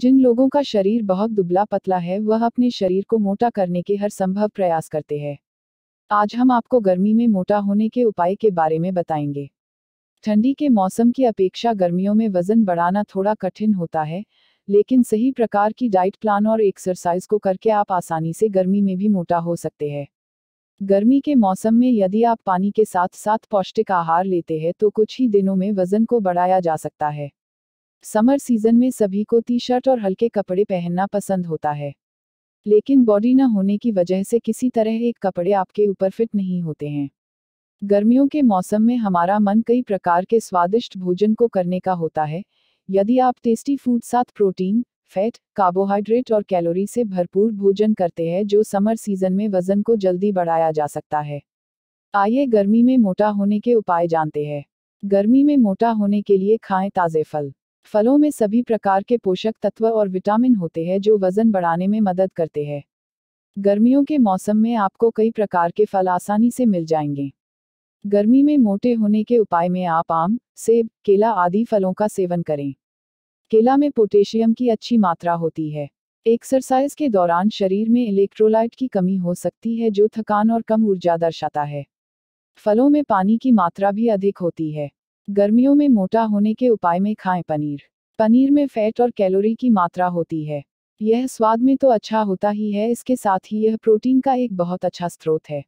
जिन लोगों का शरीर बहुत दुबला पतला है वह अपने शरीर को मोटा करने के हर संभव प्रयास करते हैं आज हम आपको गर्मी में मोटा होने के उपाय के बारे में बताएंगे ठंडी के मौसम की अपेक्षा गर्मियों में वजन बढ़ाना थोड़ा कठिन होता है लेकिन सही प्रकार की डाइट प्लान और एक्सरसाइज को करके आप आसानी से गर्मी में भी मोटा हो सकते हैं गर्मी के मौसम में यदि आप पानी के साथ साथ पौष्टिक आहार लेते हैं तो कुछ ही दिनों में वजन को बढ़ाया जा सकता है समर सीजन में सभी को टी शर्ट और हल्के कपड़े पहनना पसंद होता है लेकिन बॉडी न होने की वजह से किसी तरह एक कपड़े आपके ऊपर फिट नहीं होते हैं गर्मियों के मौसम में हमारा मन कई प्रकार के स्वादिष्ट भोजन को करने का होता है यदि आप टेस्टी फूड साथ प्रोटीन फैट कार्बोहाइड्रेट और कैलोरी से भरपूर भोजन करते हैं जो समर सीजन में वजन को जल्दी बढ़ाया जा सकता है आइए गर्मी में मोटा होने के उपाय जानते हैं गर्मी में मोटा होने के लिए खाएं ताज़े फल फलों में सभी प्रकार के पोषक तत्व और विटामिन होते हैं जो वजन बढ़ाने में मदद करते हैं गर्मियों के मौसम में आपको कई प्रकार के फल आसानी से मिल जाएंगे गर्मी में मोटे होने के उपाय में आप आम सेब केला आदि फलों का सेवन करें केला में पोटेशियम की अच्छी मात्रा होती है एक्सरसाइज के दौरान शरीर में इलेक्ट्रोलाइट की कमी हो सकती है जो थकान और कम ऊर्जा दर्शाता है फलों में पानी की मात्रा भी अधिक होती है गर्मियों में मोटा होने के उपाय में खाएं पनीर पनीर में फैट और कैलोरी की मात्रा होती है यह स्वाद में तो अच्छा होता ही है इसके साथ ही यह प्रोटीन का एक बहुत अच्छा स्रोत है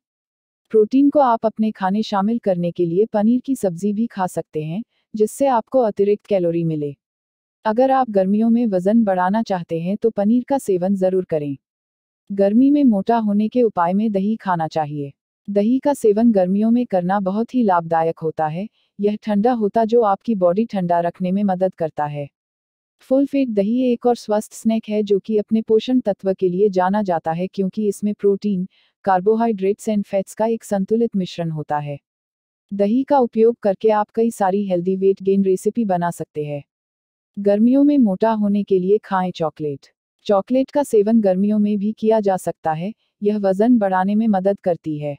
प्रोटीन को आप अपने खाने शामिल करने के लिए पनीर की सब्जी भी खा सकते हैं जिससे आपको अतिरिक्त कैलोरी मिले अगर आप गर्मियों में वजन बढ़ाना चाहते हैं तो पनीर का सेवन जरूर करें गर्मी में मोटा होने के उपाय में दही खाना चाहिए दही का सेवन गर्मियों में करना बहुत ही लाभदायक होता है यह ठंडा होता जो आपकी बॉडी ठंडा रखने में मदद करता है फुल फेट दही एक और स्वस्थ स्नैक है जो कि अपने पोषण तत्व के लिए जाना जाता है क्योंकि इसमें प्रोटीन कार्बोहाइड्रेट्स एंड फैट्स का एक संतुलित मिश्रण होता है दही का उपयोग करके आप कई सारी हेल्दी वेट गेन रेसिपी बना सकते हैं गर्मियों में मोटा होने के लिए खाएं चॉकलेट चॉकलेट का सेवन गर्मियों में भी किया जा सकता है यह वजन बढ़ाने में मदद करती है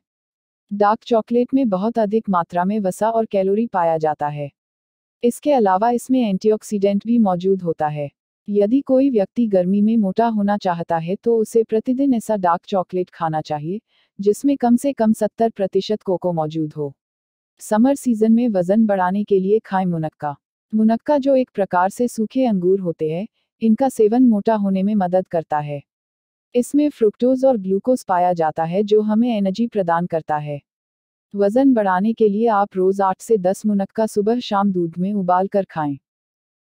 डार्क चॉकलेट में बहुत अधिक मात्रा में वसा और कैलोरी पाया जाता है इसके अलावा इसमें एंटीऑक्सीडेंट भी मौजूद होता है यदि कोई व्यक्ति गर्मी में मोटा होना चाहता है तो उसे प्रतिदिन ऐसा डार्क चॉकलेट खाना चाहिए जिसमें कम से कम 70 प्रतिशत कोको मौजूद हो समर सीजन में वजन बढ़ाने के लिए खाएं मुनक्का मुनक्का जो एक प्रकार से सूखे अंगूर होते हैं इनका सेवन मोटा होने में मदद करता है इसमें फ्रुक्टोज और ग्लूकोज पाया जाता है जो हमें एनर्जी प्रदान करता है वजन बढ़ाने के लिए आप रोज आठ से दस मुनक्का सुबह शाम दूध में उबाल कर खाएं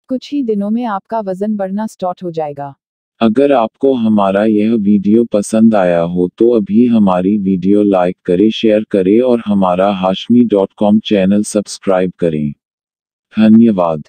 कुछ ही दिनों में आपका वजन बढ़ना स्टार्ट हो जाएगा अगर आपको हमारा यह वीडियो पसंद आया हो तो अभी हमारी वीडियो लाइक करें शेयर करें और हमारा Hashmi dot com channel subscribe करें धन्यवाद